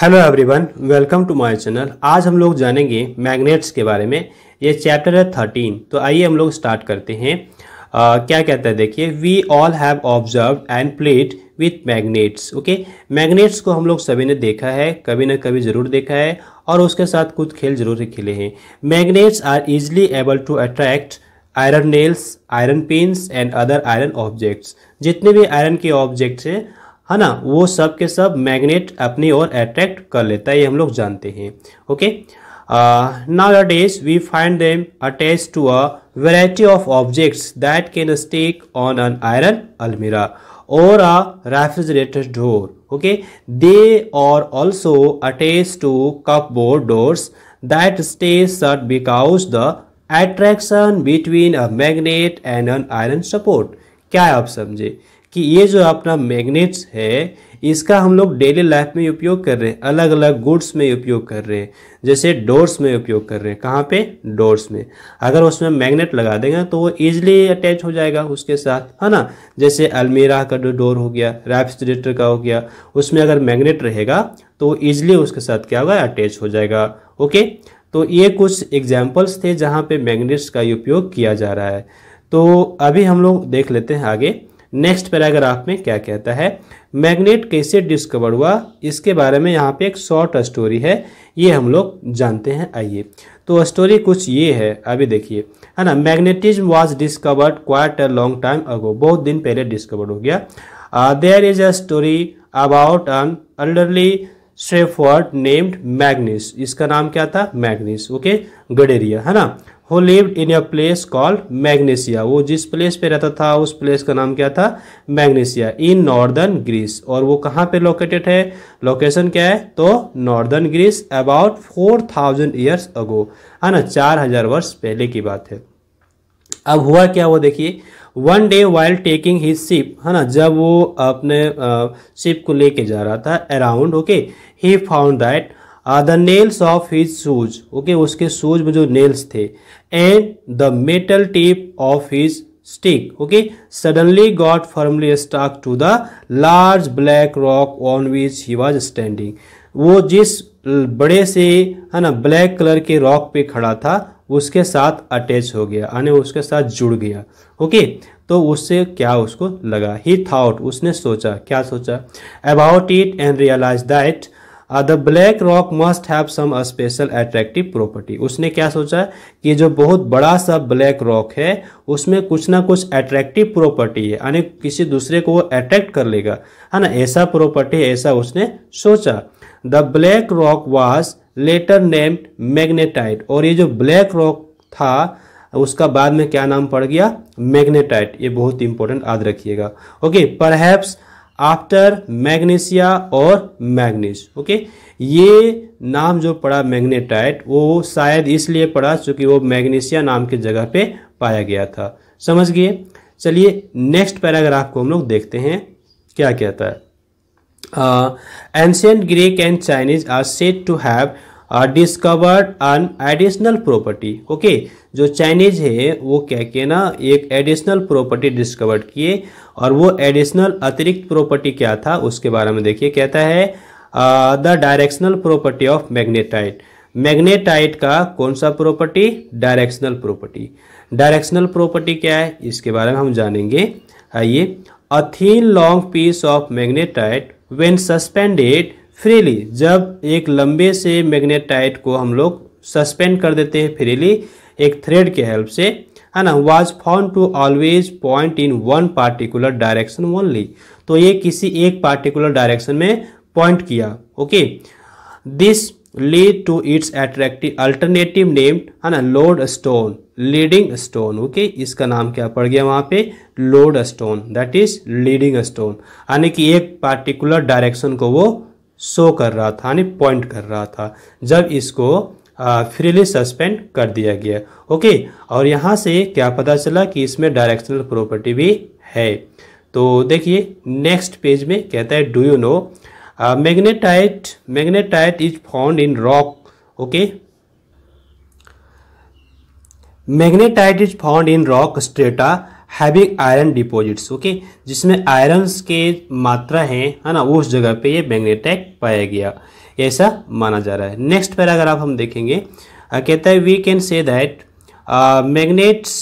Hello everyone welcome to my channel आज हम लोग जानेंगे मैग्नेट्स के बारे में ये चैप्टर है थर्टीन तो आइए हम लोग स्टार्ट करते हैं आ, क्या कहता है देखिए we all have observe and plate with magnets okay magnets को हम लोग सभी ने देखा है कभी ना कभी ज़रूर देखा है और उसके साथ कुछ खेल जरूर खेले हैं magnets are easily able to attract iron nails iron pin and other iron objects जितने भी आयरन के ऑब्जेक्ट्स हैं है ना वो सब के सब मैग्नेट अपनी ओर अट्रैक्ट कर लेता है ये हम लोग जानते हैं okay now that is we find them attach to a variety of objects that can stick on an iron almirah और a refrigerator door okay they are also attach to cupboard doors that stay shut because the attraction between a magnet and an iron support क्या है आप समझे कि ये जो अपना magnets है इसका हम लोग डेली लाइफ में उपयोग कर रहे हैं अलग अलग गुड्स में उपयोग कर रहे हैं जैसे डोर्स में उपयोग कर रहे हैं कहाँ पे डोर्स में अगर उसमें मैग्नेट लगा देंगे तो वो ईजिली अटैच हो जाएगा उसके साथ है ना जैसे अलमीरा का जो डोर हो गया रैपस्टरेटर का हो गया उसमें अगर मैग्नेट रहेगा तो ईजिली उसके साथ क्या होगा अटैच हो जाएगा ओके तो ये कुछ एग्जाम्पल्स थे जहाँ पर मैगनेट्स का उपयोग किया जा रहा है तो अभी हम लोग देख लेते हैं आगे नेक्स्ट पैराग्राफ में क्या कहता है मैग्नेट कैसे डिस्कवर हुआ इसके बारे में यहाँ पे एक शॉर्ट स्टोरी है ये हम लोग जानते हैं आइए तो स्टोरी कुछ ये है अभी देखिए है ना magnetism was discovered quite a long time ago बहुत दिन पहले डिस्कवर्ड हो गया there is a story about an elderly shepherd named Magnes इसका नाम क्या था मैग्निस ओके गडेरिया है ना who lived in a place called Magnesia वो जिस प्लेस पे रहता था उस प्लेस का नाम क्या था मैग्नेशिया इन नॉर्दर्न ग्रीस और वो कहाँ पे लोकेटेड है लोकेशन क्या है तो northern Greece about four thousand years ago है ना चार हजार वर्ष पहले की बात है अब हुआ क्या वो देखिए one day while taking his sheep है ना जब वो अपने शिप को लेके जा रहा था around okay he found that are the nails of his shoes okay उसके शूज में जो नेल्स थे and the metal tip of his stick okay suddenly got firmly stuck to the large black rock on which he was standing वो जिस बड़े से है ना ब्लैक कलर के रॉक पे खड़ा था उसके साथ अटैच हो गया यानी उसके साथ जुड़ गया ओके तो उससे क्या उसको लगा ही थाउट उसने सोचा क्या सोचा about it and realize that the black rock must have some special attractive property उसने क्या सोचा कि जो बहुत बड़ा सा ब्लैक रॉक है उसमें कुछ ना कुछ अट्रैक्टिव प्रॉपर्टी है यानी किसी दूसरे को वो अट्रैक्ट कर लेगा है हाँ ना ऐसा प्रॉपर्टी ऐसा उसने सोचा the black rock was later named magnetite और ये जो ब्लैक रॉक था उसका बाद में क्या नाम पड़ गया मैग्नेटाइट ये बहुत इंपॉर्टेंट याद रखिएगा ओके परहैप्स आफ्टर मैग्नेशिया और मैग्नीस ओके ये नाम जो पड़ा मैग्नेटाइट वो शायद इसलिए पड़ा चूंकि वो मैग्नीशिया नाम की जगह पे पाया गया था समझ गए चलिए नेक्स्ट पैराग्राफ को हम लोग देखते हैं क्या कहता है ancient Greek and Chinese are said to have discovered an additional property okay जो चाइनीज है वो क्या किए ना एक एडिशनल प्रॉपर्टी डिस्कवर किए और वो एडिशनल अतिरिक्त प्रॉपर्टी क्या था उसके बारे में देखिए कहता है the directional property of magnetite magnetite का कौन सा property directional property directional property क्या है इसके बारे में हम जानेंगे आइए a thin long piece of magnetite when suspended freely जब एक लंबे से मैग्नेटाइट को हम लोग सस्पेंड कर देते हैं फ्रीली एक थ्रेड के हेल्प से है ना was found to always point in one particular direction only तो ये किसी एक पार्टिकुलर डायरेक्शन में पॉइंट किया okay this lead to its attractive alternative name है ना lodestone leading stone okay इसका नाम क्या पड़ गया वहां पे lodestone that is leading stone यानी कि एक पार्टिकुलर डायरेक्शन को वो शो कर रहा था यानी पॉइंट कर रहा था जब इसको फ्रीली सस्पेंड कर दिया गया ओके और यहाँ से क्या पता चला कि इसमें डायरेक्शनल प्रॉपर्टी भी है तो देखिए नेक्स्ट पेज में कहता है do you know magnetite magnetite is found in rock okay magnetite is found in rock strata having iron deposits okay जिसमें आयरन्स के मात्रा है है ना उस जगह पे ये मैग्नेटाइट पाया गया ऐसा माना जा रहा है नेक्स्ट पैराग्राफ हम देखेंगे कहता है we can say that magnets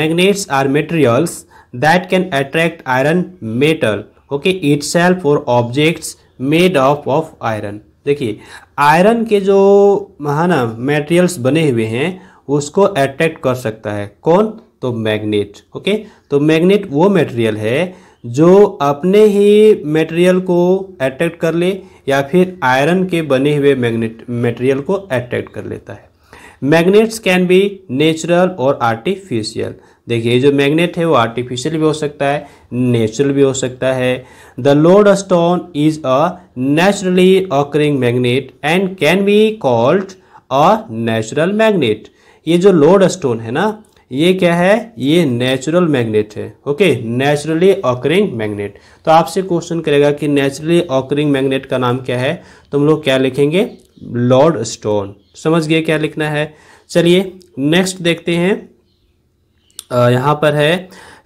magnets are materials that can attract iron metal okay itself और objects made of of iron देखिए आयरन के जो है ना मेटेरियल्स बने हुए हैं उसको अट्रैक्ट कर सकता है कौन तो मैग्नेट ओके तो मैग्नेट वो मटेरियल है जो अपने ही मटेरियल को अट्रैक्ट कर ले या फिर आयरन के बने हुए मैग्नेट मटेरियल को अट्रैक्ट कर लेता है मैग्नेट्स कैन बी नेचुरल और आर्टिफिशियल देखिए जो मैग्नेट है वो आर्टिफिशियल भी हो सकता है नेचुरल भी हो सकता है the lodestone is a naturally occurring magnet and can be called a natural magnet ये जो लोड स्टोन है ना ये क्या है ये नेचुरल मैग्नेट है ओके नेचुरली ऑकरिंग मैग्नेट तो आपसे क्वेश्चन करेगा कि नेचुरली ऑकरिंग मैग्नेट का नाम क्या है तो हम लोग क्या लिखेंगे लॉर्ड स्टोन समझ गए क्या लिखना है चलिए नेक्स्ट देखते हैं आ, यहां पर है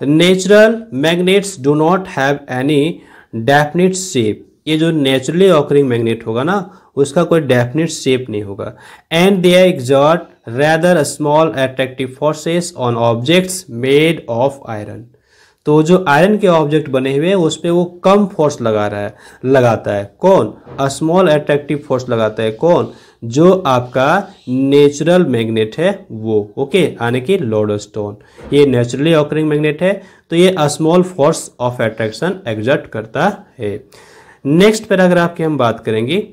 natural magnets do not have any definite shape ये जो नेचुरली ऑकरिंग मैग्नेट होगा ना उसका कोई डेफिनेट शेप नहीं होगा and they exert rather small attractive forces on objects made of iron तो जो आयरन के ऑब्जेक्ट बने हुए हैं उस पर वो कम फोर्स लगा रहा है लगाता है कौन स्मॉल अट्रैक्टिव फोर्स लगाता है कौन जो आपका नेचुरल मैग्नेट है वो ओके यानी कि लोडोस्टोन ये नेचुरली ऑकरिंग मैग्नेट है तो ये small force of attraction exert करता है नेक्स्ट पैराग्राफ की हम बात करेंगे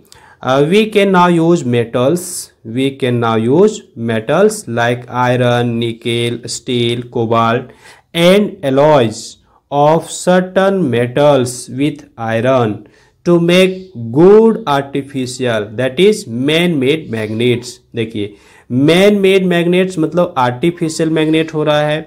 we can now use metals we can now use metals like iron nickel steel cobalt and alloys of certain metals with iron to make good artificial that is man made magnets देखिए man made magnets मतलब artificial magnet हो रहा है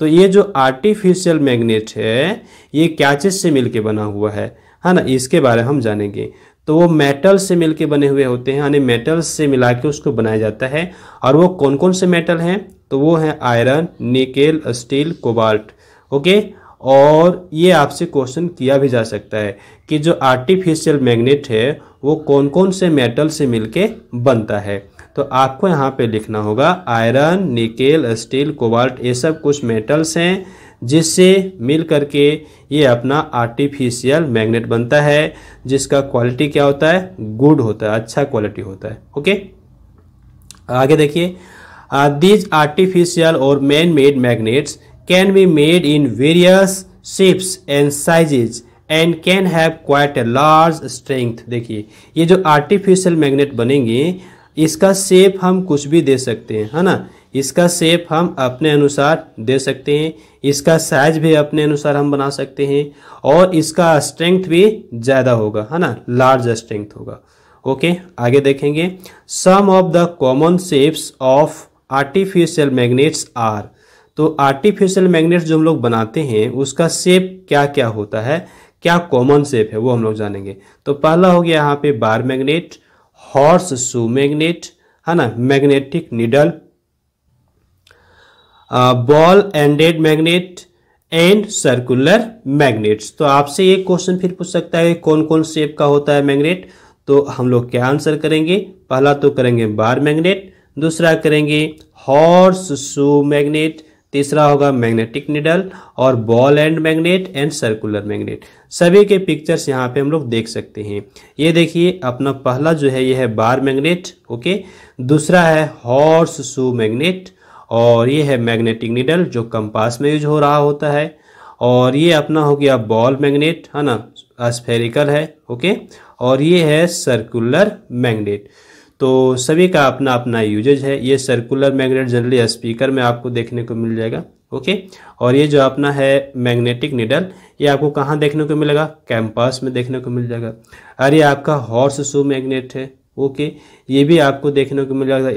तो ये जो artificial magnet है ये क्या चीज से मिलके बना हुआ है है ना इसके बारे हम जानेंगे तो वो मेटल से मिल के बने हुए होते हैं यानी मेटल से मिला के उसको बनाया जाता है और वो कौन कौन से मेटल हैं तो वो हैं iron nickel steel cobalt okay और ये आपसे क्वेश्चन किया भी जा सकता है कि जो आर्टिफिशियल मैग्नेट है वो कौन कौन से मेटल से मिलके बनता है तो आपको यहाँ पे लिखना होगा आयरन निकेल स्टील कोबाल्ट ये सब कुछ मेटल्स हैं जिससे मिल करके ये अपना आर्टिफिशियल मैग्नेट बनता है जिसका क्वालिटी क्या होता है गुड होता है अच्छा क्वालिटी होता है ओके आगे देखिए दीज uh, आर्टिफिशियल और man made magnets can be made in various shapes and sizes and can have quite a large strength देखिए ये जो आर्टिफिशियल मैग्नेट बनेंगे इसका शेप हम कुछ भी दे सकते हैं है ना इसका शेप हम अपने अनुसार दे सकते हैं इसका साइज भी अपने अनुसार हम बना सकते हैं और इसका स्ट्रेंथ भी ज़्यादा होगा है ना लार्ज स्ट्रेंथ होगा ओके आगे देखेंगे some of the common shapes of artificial magnets are तो आर्टिफिशियल मैग्नेट्स जो हम लोग बनाते हैं उसका शेप क्या क्या होता है क्या कॉमन शेप है वो हम लोग जानेंगे तो पहला हो गया यहाँ पे bar magnet horseshoe magnet है ना magnetic needle ball ended magnet and circular magnets तो आपसे ये क्वेश्चन फिर पूछ सकता है कौन कौन शेप का होता है मैग्नेट तो हम लोग क्या आंसर करेंगे पहला तो करेंगे बार मैग्नेट दूसरा करेंगे हॉर्स शू मैग्नेट तीसरा होगा मैग्नेटिक निडल और ball end magnet and circular magnet सभी के पिक्चर्स यहाँ पे हम लोग देख सकते हैं ये देखिए अपना पहला जो है यह है बार मैग्नेट ओके दूसरा है हॉर्स शू मैग्नेट और ये है मैग्नेटिक निडल जो कंपास में यूज हो रहा होता है और ये अपना हो गया बॉल मैग्नेट है ना अस्फेरिकल है ओके और ये है सर्कुलर मैग्नेट तो सभी का अपना अपना यूजेज है ये सर्कुलर मैग्नेट जनरली स्पीकर में आपको देखने को मिल जाएगा ओके और ये जो अपना है मैग्नेटिक निडल ये आपको कहाँ देखने को मिलेगा कैंपस में देखने को मिल जाएगा अरे आपका हॉर्स शू मैग्नेट है ओके ये भी आपको देखने को मिल है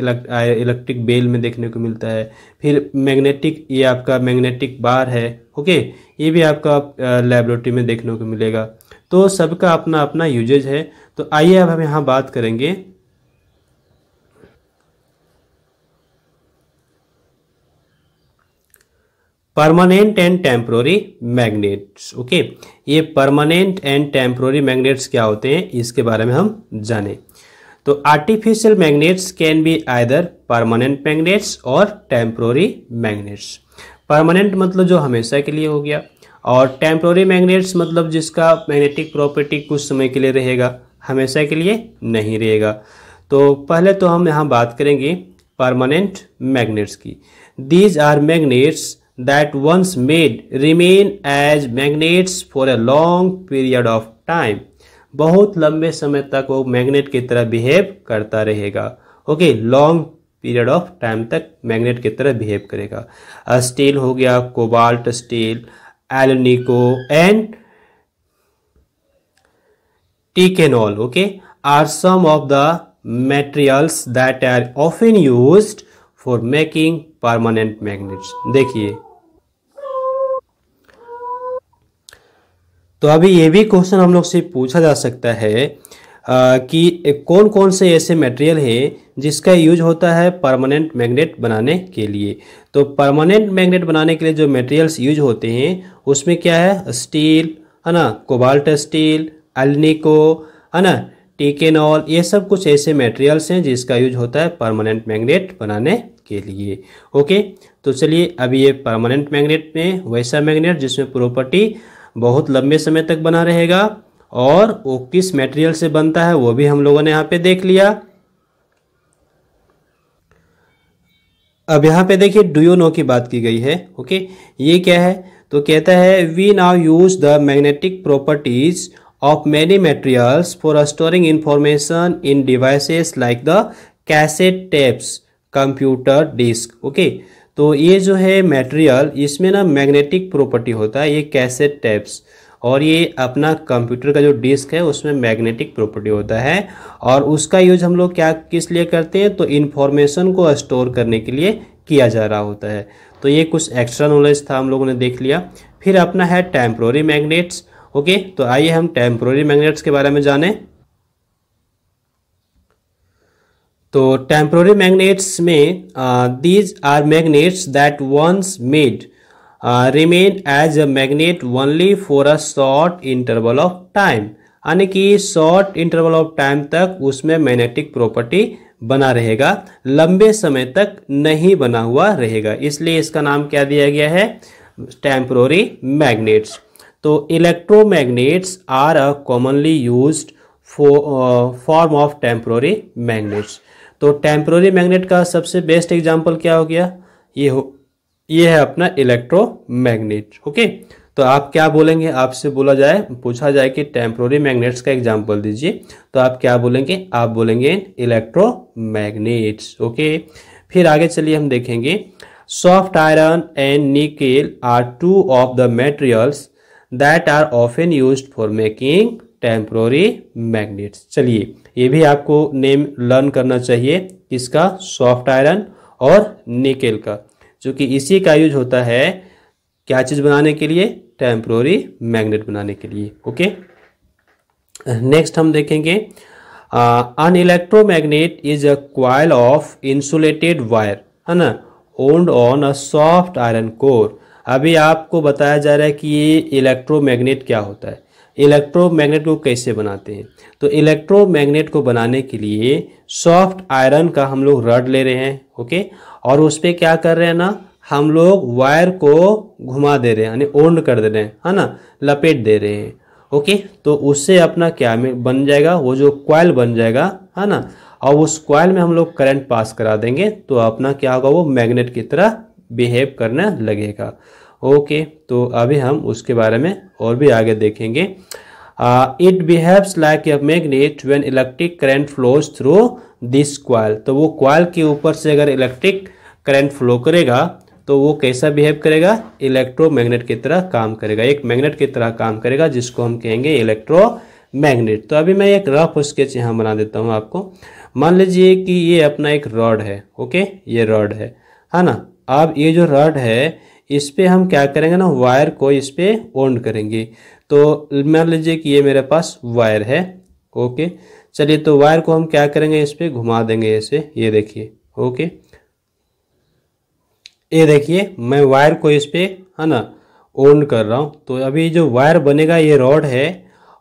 इलेक्ट्रिक बेल में देखने को मिलता है फिर मैग्नेटिक ये आपका मैग्नेटिक बार है ओके ये भी आपका लेबोरेटरी में देखने को मिलेगा तो सबका अपना अपना यूजेज है तो आइए अब हम यहाँ बात करेंगे permanent and temporary magnets okay ये परमानेंट एंड टेम्प्रोरी मैग्नेट्स क्या होते हैं इसके बारे में हम जानें तो artificial magnets can be either permanent magnets और टेम्प्रोरी मैग्नेट्स परमानेंट मतलब जो हमेशा के लिए हो गया और टेम्प्रोरी मैग्नेट्स मतलब जिसका मैग्नेटिक प्रॉपर्टी कुछ समय के लिए रहेगा हमेशा के लिए नहीं रहेगा तो पहले तो हम यहाँ बात करेंगे परमानेंट मैग्नेट्स की these are magnets that once made remain as magnets for a long period of time बहुत लंबे समय तक वो मैग्नेट की तरह बिहेव करता रहेगा okay long period of time तक मैग्नेट की तरह बिहेव करेगा स्टील हो गया cobalt steel alnico and Ticonal okay are some of the materials that are often used for making permanent magnets देखिए तो अभी ये भी क्वेश्चन हम लोग से पूछा जा सकता है आ, कि कौन कौन से ऐसे मटेरियल हैं जिसका यूज होता है परमानेंट मैग्नेट बनाने के लिए तो परमानेंट मैग्नेट बनाने के लिए जो मटेरियल्स यूज होते हैं उसमें क्या है स्टील है ना कोबाल्ट स्टील अल्निको है ना टेकेनॉल ये सब कुछ ऐसे मटेरियल्स हैं जिसका यूज होता है परमानेंट मैग्नेट बनाने के लिए ओके तो चलिए अभी ये परमानेंट मैग्नेट में वैसा मैग्नेट जिसमें प्रॉपर्टी बहुत लंबे समय तक बना रहेगा और वो किस मटेरियल से बनता है वो भी हम लोगों ने यहाँ पे देख लिया अब यहाँ पे देखिए डू यू नो की बात की गई है ओके ये क्या है तो कहता है we now use the magnetic properties of many materials for storing information in devices like the cassette tapes computer disk okay तो ये जो है मटेरियल इसमें ना मैग्नेटिक प्रॉपर्टी होता है ये कैसेट टैप्स और ये अपना कंप्यूटर का जो डिस्क है उसमें मैग्नेटिक प्रॉपर्टी होता है और उसका यूज हम लोग क्या किस लिए करते हैं तो इन्फॉर्मेशन को स्टोर करने के लिए किया जा रहा होता है तो ये कुछ एक्स्ट्रा नॉलेज था हम लोगों ने देख लिया फिर अपना है टेम्प्रोरी मैग्नेट्स ओके तो आइए हम टेम्प्रोरी मैग्नेट्स के बारे में जानें तो टेम्प्रोरी मैग्नेट्स में these are magnets that once made remain as a magnet only for a short interval of time यानी कि शॉर्ट इंटरवल ऑफ टाइम तक उसमें मैग्नेटिक प्रॉपर्टी बना रहेगा लंबे समय तक नहीं बना हुआ रहेगा इसलिए इसका नाम क्या दिया गया है टेम्प्रोरी मैग्नेट्स तो electromagnets are a commonly used form of temporary magnets तो टेम्प्रोरी मैग्नेट का सबसे बेस्ट एग्जाम्पल क्या हो गया ये हो ये है अपना इलेक्ट्रोमैग्नेट ओके तो आप क्या बोलेंगे आपसे बोला जाए पूछा जाए कि टेम्प्रोरी मैग्नेट्स का एग्जाम्पल दीजिए तो आप क्या बोलेंगे आप बोलेंगे मैग्नेट्स ओके फिर आगे चलिए हम देखेंगे soft iron and nickel are two of the materials that are often use for making temporary magnets चलिए ये भी आपको नेम लर्न करना चाहिए इसका सॉफ्ट आयरन और निकेल का जो कि इसी का यूज होता है क्या चीज़ बनाने के लिए टेम्प्रोरी मैग्नेट बनाने के लिए ओके नेक्स्ट हम देखेंगे an electromagnet is a coil of insulated wire है ना wound on a soft iron core अभी आपको बताया जा रहा है कि ये इलेक्ट्रोमैग्नेट क्या होता है इलेक्ट्रोमैग्नेट को कैसे बनाते हैं तो इलेक्ट्रोमैग्नेट को बनाने के लिए सॉफ्ट आयरन का हम लोग रड ले रहे हैं ओके और उस पर क्या कर रहे हैं ना हम लोग वायर को घुमा दे रहे हैं यानी ओंड कर दे रहे हैं है ना लपेट दे रहे हैं ओके तो उससे अपना क्या बन जाएगा वो जो क्वाइल बन जाएगा है ना और उस क्वाइल में हम लोग करंट पास करा देंगे तो अपना क्या होगा वो मैग्नेट की तरह बिहेव करने लगेगा ओके तो अभी हम उसके बारे में और भी आगे देखेंगे it behaves like a magnet when electric current flows through this coil तो वो क्वाइल के ऊपर से अगर इलेक्ट्रिक करंट फ्लो करेगा तो वो कैसा बिहेव करेगा इलेक्ट्रोमैग्नेट की तरह काम करेगा एक मैग्नेट की तरह काम करेगा जिसको हम कहेंगे इलेक्ट्रो मैग्नेट तो अभी मैं एक रफ स्केच यहाँ बना देता हूँ आपको मान लीजिए कि ये अपना एक रॉड है ओके ये रॉड है है ना अब ये जो रॉड है इस पर हम क्या करेंगे ना वायर को इस पर ओंड करेंगे तो मान लीजिए कि ये मेरे पास वायर है ओके चलिए तो वायर को हम क्या करेंगे इस पर घुमा देंगे ऐसे ये देखिए ओके ये देखिए मैं वायर को इस पर है ना ओंड कर रहा हूँ तो अभी जो वायर बनेगा ये रॉड है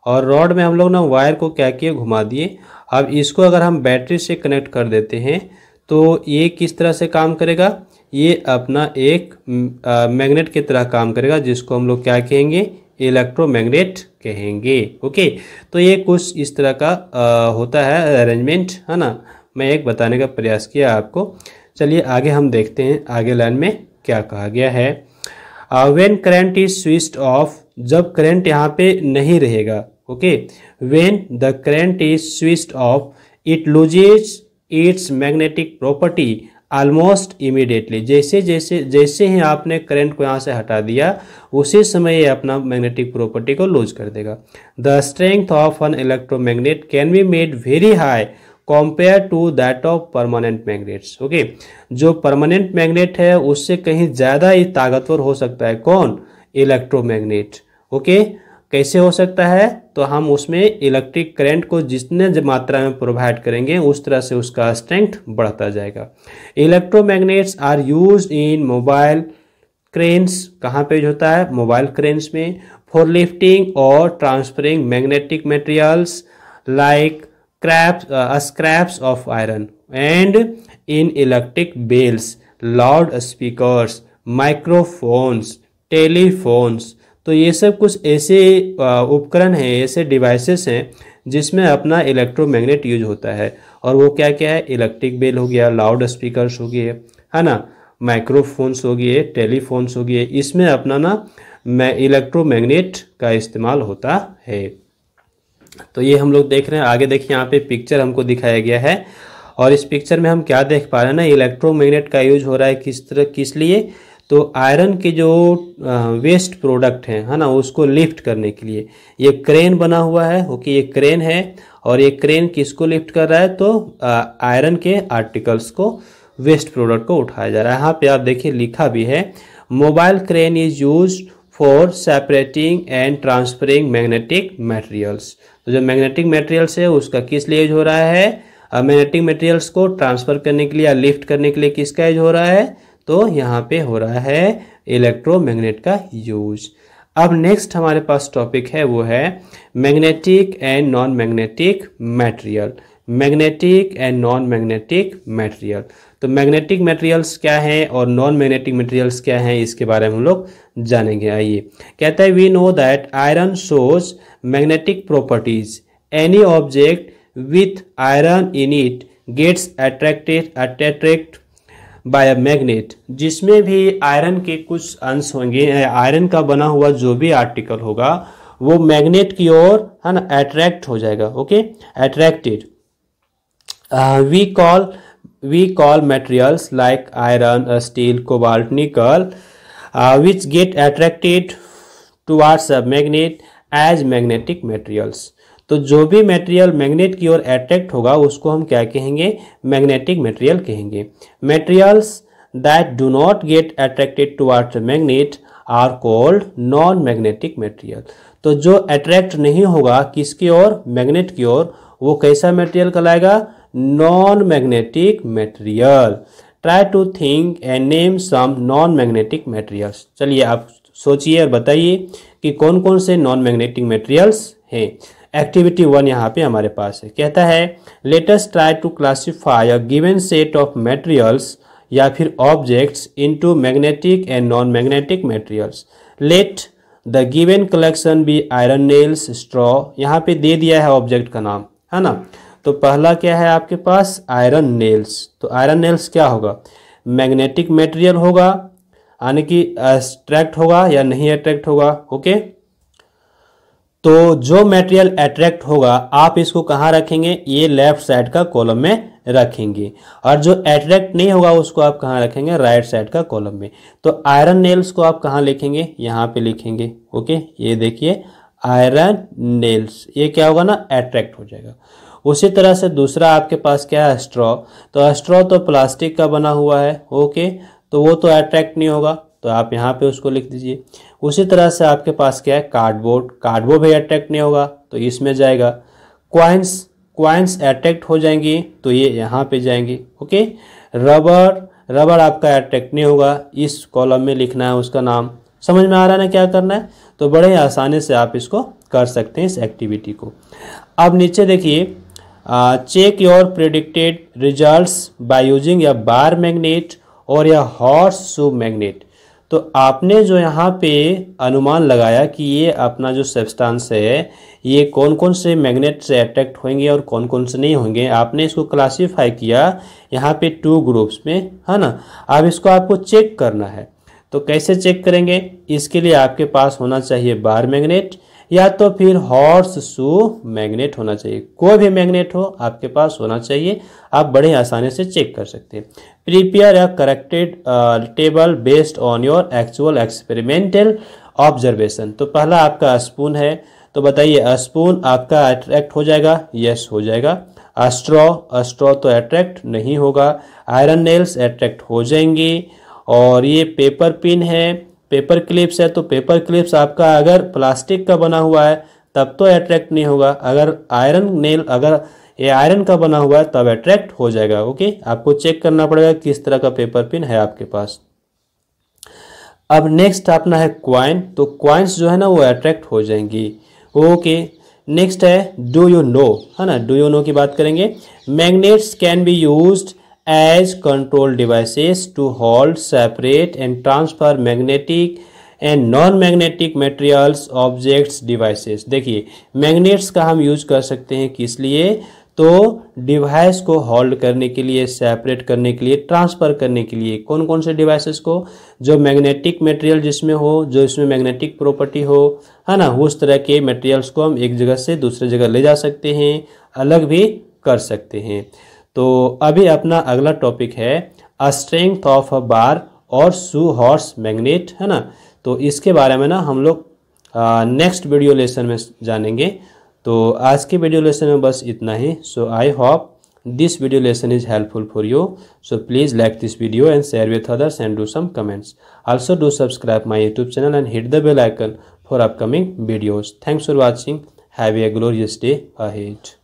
और रॉड में हम लोग ना वायर को क्या किए घुमा दिए अब इसको अगर हम बैटरी से कनेक्ट कर देते हैं तो ये किस तरह से काम करेगा ये अपना एक मैग्नेट की तरह काम करेगा जिसको हम लोग क्या कहेंगे इलेक्ट्रोमैग्नेट कहेंगे ओके तो ये कुछ इस तरह का आ, होता है अरेंजमेंट है ना मैं एक बताने का प्रयास किया आपको चलिए आगे हम देखते हैं आगे लाइन में क्या कहा गया है when current is switch off जब करेंट यहाँ पे नहीं रहेगा okay when the current is switch off it loses its magnetic property almost immediately जैसे जैसे जैसे ही आपने करंट को यहाँ से हटा दिया उसी समय ये अपना मैग्नेटिक प्रॉपर्टी को लूज कर देगा the strength of an electromagnet can be made very high compare to that of permanent magnets okay जो परमानेंट मैग्नेट है उससे कहीं ज़्यादा ही ताकतवर हो सकता है कौन इलेक्ट्रोमैग्नेट ओके okay? कैसे हो सकता है तो हम उसमें इलेक्ट्रिक करंट को जितने मात्रा में प्रोवाइड करेंगे उस तरह से उसका स्ट्रेंथ बढ़ता जाएगा electromagnets are use in mobile cranes कहाँ पे होता है मोबाइल क्रेन्स में फॉर लिफ्टिंग और transferring magnetic materials like craps scraps of iron and in electric bells loudspeaker microphones telephones तो ये सब कुछ ऐसे उपकरण हैं ऐसे डिवाइसेस हैं जिसमें अपना इलेक्ट्रोमैग्नेट यूज होता है और वो क्या क्या है इलेक्ट्रिक बेल हो गया लाउड स्पीकर हो गए है ना माइक्रोफोन्स हो गए टेलीफोन्स हो गए इसमें अपना ना मैं इलेक्ट्रोमैग्नेट का इस्तेमाल होता है तो ये हम लोग देख रहे हैं आगे देखिए यहाँ पे पिक्चर हमको दिखाया गया है और इस पिक्चर में हम क्या देख पा रहे हैं ना इलेक्ट्रोमैग्नेट का यूज हो रहा है किस तरह किस लिए तो आयरन के जो वेस्ट प्रोडक्ट हैं है ना उसको लिफ्ट करने के लिए ये क्रेन बना हुआ है ओके ये क्रेन है और ये क्रेन किसको लिफ्ट कर रहा है तो आयरन के आर्टिकल्स को वेस्ट प्रोडक्ट को उठाया जा रहा है यहाँ पे आप देखिए लिखा भी है mobile crane is use for separating and transferring magnetic materials तो जो मैग्नेटिक मटेरियल्स है उसका किस लिए यूज हो रहा है मैग्नेटिक मटेरियल्स को ट्रांसफर करने के लिए या लिफ्ट करने के लिए किसका यूज हो रहा है तो यहाँ पे हो रहा है इलेक्ट्रोमैग्नेट का यूज अब नेक्स्ट हमारे पास टॉपिक है वो है magnetic and non magnetic material magnetic and non magnetic material तो मैग्नेटिक मटेरियल्स क्या हैं और नॉन मैग्नेटिक मटेरियल्स क्या हैं इसके बारे में हम लोग जानेंगे आइए कहता है we know that iron shows magnetic properties any object with iron in it gets attracted attract by magnet जिसमें भी आयरन के कुछ अंश होंगे आयरन का बना हुआ जो भी आर्टिकल होगा वो मैग्नेट की ओर है ना अट्रैक्ट हो जाएगा okay attracted we call we call materials like iron steel cobalt nickel which get attracted towards a magnet as magnetic materials तो जो भी मटेरियल मैग्नेट की ओर अट्रैक्ट होगा उसको हम क्या कहेंगे मैग्नेटिक मटेरियल कहेंगे materials that do not get attracted towards magnet are are non magnetic magnetic तो जो अट्रैक्ट नहीं होगा किसकी ओर मैग्नेट की ओर वो कैसा मटेरियल कहलाएगा non magnetic material try to think and name some non magnetic materials चलिए आप सोचिए और बताइए कि कौन कौन से नॉन मैग्नेटिक मटेरियल्स हैं एक्टिविटी वन यहाँ पे हमारे पास है कहता है let us try to classify a given set of materials या फिर objects into magnetic and non magnetic materials let the given collection be iron nails straw यहाँ पे दे दिया है ऑब्जेक्ट का नाम है ना तो पहला क्या है आपके पास आयरन नेल्स तो आयरन नेल्स क्या होगा मैग्नेटिक मेटेरियल होगा यानी कि अस्ट्रैक्ट uh, होगा या नहीं अट्रैक्ट होगा ओके okay? तो जो मटेरियल अट्रैक्ट होगा आप इसको कहाँ रखेंगे ये लेफ्ट साइड का कॉलम में रखेंगे और जो अट्रैक्ट नहीं होगा उसको आप कहाँ रखेंगे राइट साइड का कॉलम में तो आयरन नेल्स को आप कहाँ लिखेंगे यहाँ पे लिखेंगे ओके ये देखिए आयरन नेल्स ये क्या होगा ना अट्रैक्ट हो जाएगा उसी तरह से दूसरा आपके पास क्या है स्ट्रॉ तो स्ट्रॉ तो प्लास्टिक का बना हुआ है ओके तो वो तो अट्रैक्ट नहीं होगा तो आप यहाँ पे उसको लिख दीजिए उसी तरह से आपके पास क्या है कार्डबोर्ड कार्डबोर्ड भी अट्रैक्ट नहीं होगा तो इसमें जाएगा क्वाइंस क्वाइंस अट्रैक्ट हो जाएंगी तो ये यहाँ पे जाएंगी ओके रबर रबर आपका अट्रैक्ट नहीं होगा इस कॉलम में लिखना है उसका नाम समझ में आ रहा है ना क्या करना है तो बड़े आसानी से आप इसको कर सकते हैं इस एक्टिविटी को अब नीचे देखिए check your predicted results by using या बार मैग्नेट और या हॉर्स शू मैग्नेट तो आपने जो यहाँ पे अनुमान लगाया कि ये अपना जो सब्सटेंस है ये कौन कौन से मैग्नेट से अट्रैक्ट होंगे और कौन कौन से नहीं होंगे आपने इसको क्लासिफाई किया यहाँ पे टू ग्रुप्स में है ना अब इसको आपको चेक करना है तो कैसे चेक करेंगे इसके लिए आपके पास होना चाहिए बार मैग्नेट या तो फिर हॉर्स शू मैग्नेट होना चाहिए कोई भी मैग्नेट हो आपके पास होना चाहिए आप बड़े आसानी से चेक कर सकते हैं prepare a corrected table based on your actual experimental observation तो पहला आपका स्पून है तो बताइए स्पून आपका अट्रैक्ट हो जाएगा यस हो जाएगा अस्ट्रॉ अस्ट्रॉ तो अट्रैक्ट नहीं होगा आयरन नेल्स अट्रैक्ट हो जाएंगी और ये पेपर पिन है पेपर क्लिप्स है तो पेपर क्लिप्स आपका अगर प्लास्टिक का बना हुआ है तब तो अट्रैक्ट नहीं होगा अगर आयरन नेल अगर ये आयरन का बना हुआ है तब अट्रैक्ट हो जाएगा ओके आपको चेक करना पड़ेगा किस तरह का पेपर पिन है आपके पास अब नेक्स्ट अपना है क्वाइन तो क्वाइंस जो है ना वो अट्रैक्ट हो जाएंगी ओके नेक्स्ट है डू यू नो है ना डू यू नो की बात करेंगे magnets can be use as control devices to hold separate and transfer magnetic and non magnetic materials objects devices देखिए मैग्नेट्स का हम यूज कर सकते हैं किस लिए तो डिवाइस को होल्ड करने के लिए सेपरेट करने के लिए ट्रांसफ़र करने के लिए कौन कौन से डिवाइसेस को जो मैग्नेटिक मटेरियल जिसमें हो जो इसमें मैग्नेटिक प्रॉपर्टी हो है ना उस तरह के मटेरियल्स को हम एक जगह से दूसरे जगह ले जा सकते हैं अलग भी कर सकते हैं तो अभी अपना अगला टॉपिक है स्ट्रेंथ ऑफ अ बार और सू हॉर्स मैग्नेट है ना तो इसके बारे में ना हम लोग नेक्स्ट वीडियो लेसन में जानेंगे तो आज के वीडियो लेसन में बस इतना ही so I hope this video lesson is helpful for you so please like this video and share with others and do some comments also do subscribe my YouTube channel and hit the bell icon for upcoming videos thanks for watching have a glorious day at